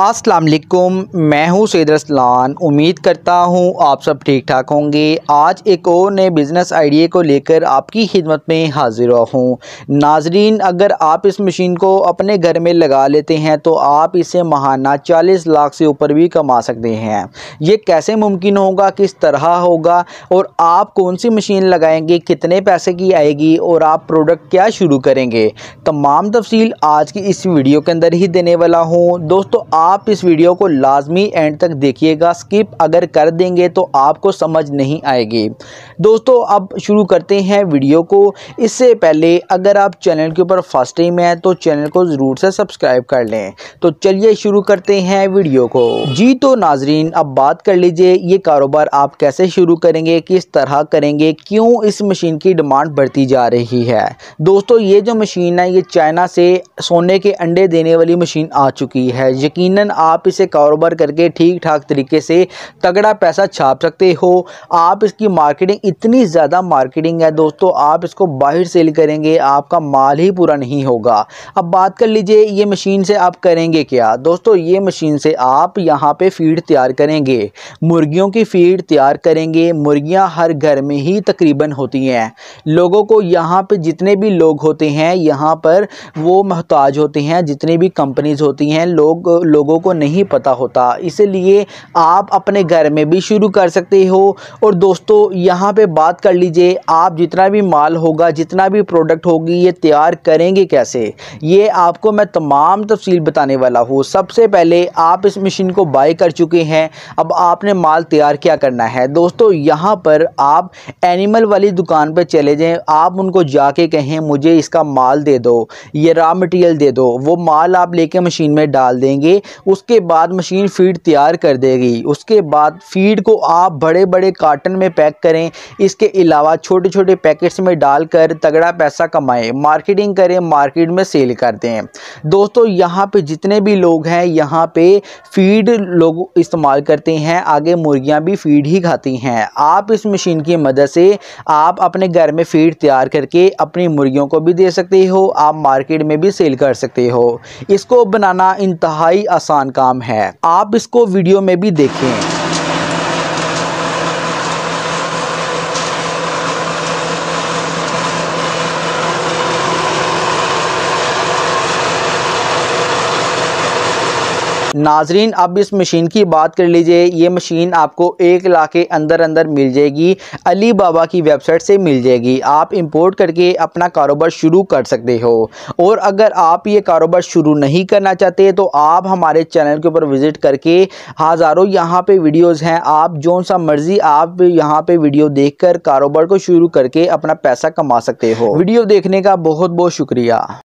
असलकुम मैं हूं सैदर रसलान उम्मीद करता हूं आप सब ठीक ठाक होंगे आज एक और नए बिज़नेस आइडिया को लेकर आपकी खिदमत में हाजिर हूं नाजरीन अगर आप इस मशीन को अपने घर में लगा लेते हैं तो आप इसे महाना 40 लाख से ऊपर भी कमा सकते हैं ये कैसे मुमकिन होगा किस तरह होगा और आप कौन सी मशीन लगाएंगे कितने पैसे की आएगी और आप प्रोडक्ट क्या शुरू करेंगे तमाम तफसील आज की इस वीडियो के अंदर ही देने वाला हूँ दोस्तों आप आप इस वीडियो को लाजमी एंड तक देखिएगा स्किप अगर कर देंगे तो आपको समझ नहीं आएगी दोस्तों अब शुरू करते हैं वीडियो को इससे पहले अगर आप चैनल के ऊपर फर्स्ट टाइम हैं तो चैनल को ज़रूर से सब्सक्राइब कर लें तो चलिए शुरू करते हैं वीडियो को जी तो नाजरीन अब बात कर लीजिए ये कारोबार आप कैसे शुरू करेंगे किस तरह करेंगे क्यों इस मशीन की डिमांड बढ़ती जा रही है दोस्तों ये जो मशीन है ये चाइना से सोने के अंडे देने वाली मशीन आ चुकी है यकीन यकीनन आप इसे कारोबार करके ठीक ठाक तरीके से तगड़ा पैसा छाप सकते हो आप इसकी मार्केटिंग इतनी ज़्यादा मार्केटिंग है दोस्तों आप इसको बाहर सेल करेंगे आपका माल ही पूरा नहीं होगा अब बात कर लीजिए ये मशीन से आप करेंगे क्या दोस्तों ये मशीन से आप यहाँ पर फीड तैयार करेंगे मुर्गियों की फीड तैयार करेंगे मुर्गियाँ हर घर में ही तकरीबन होती हैं लोगों को यहाँ पर जितने भी लोग होते हैं यहाँ पर वो मोहताज होते हैं जितनी भी कंपनीज़ होती हैं लोग लोगों लोगों को नहीं पता होता इसलिए आप अपने घर में भी शुरू कर सकते हो और दोस्तों यहाँ पे बात कर लीजिए आप जितना भी माल होगा जितना भी प्रोडक्ट होगी ये तैयार करेंगे कैसे ये आपको मैं तमाम तफसील बताने वाला हूँ सबसे पहले आप इस मशीन को बाई कर चुके हैं अब आपने माल तैयार क्या करना है दोस्तों यहाँ पर आप एनिमल वाली दुकान पर चले जाएँ आप उनको जाके कहें मुझे इसका माल दे दो ये रॉ मटेरियल दे दो वो माल आप लेके मशीन में डाल देंगे उसके बाद मशीन फीड तैयार कर देगी उसके बाद फीड को आप बड़े बड़े कार्टन में पैक करें इसके अलावा छोटे छोटे पैकेट्स में डालकर तगड़ा पैसा कमाएं मार्केटिंग करें मार्केट में सेल कर दें दोस्तों यहाँ पे जितने भी लोग हैं यहाँ पे फीड लोग इस्तेमाल करते हैं आगे मुर्गियाँ भी फीड ही खाती हैं आप इस मशीन की मदद से आप अपने घर में फीड तैयार करके अपनी मुर्गियों को भी दे सकते हो आप मार्केट में भी सेल कर सकते हो इसको बनाना इंतहाई आसान काम है आप इसको वीडियो में भी देखें नाजरीन अब इस मशीन की बात कर लीजिए ये मशीन आपको एक लाख के अंदर अंदर मिल जाएगी अली बाबा की वेबसाइट से मिल जाएगी आप इंपोर्ट करके अपना कारोबार शुरू कर सकते हो और अगर आप ये कारोबार शुरू नहीं करना चाहते तो आप हमारे चैनल के ऊपर विज़िट करके हज़ारों यहाँ पे वीडियोस हैं आप जो सा मर्ज़ी आप यहाँ पे वीडियो देख कारोबार को शुरू करके अपना पैसा कमा सकते हो वीडियो देखने का बहुत बहुत शुक्रिया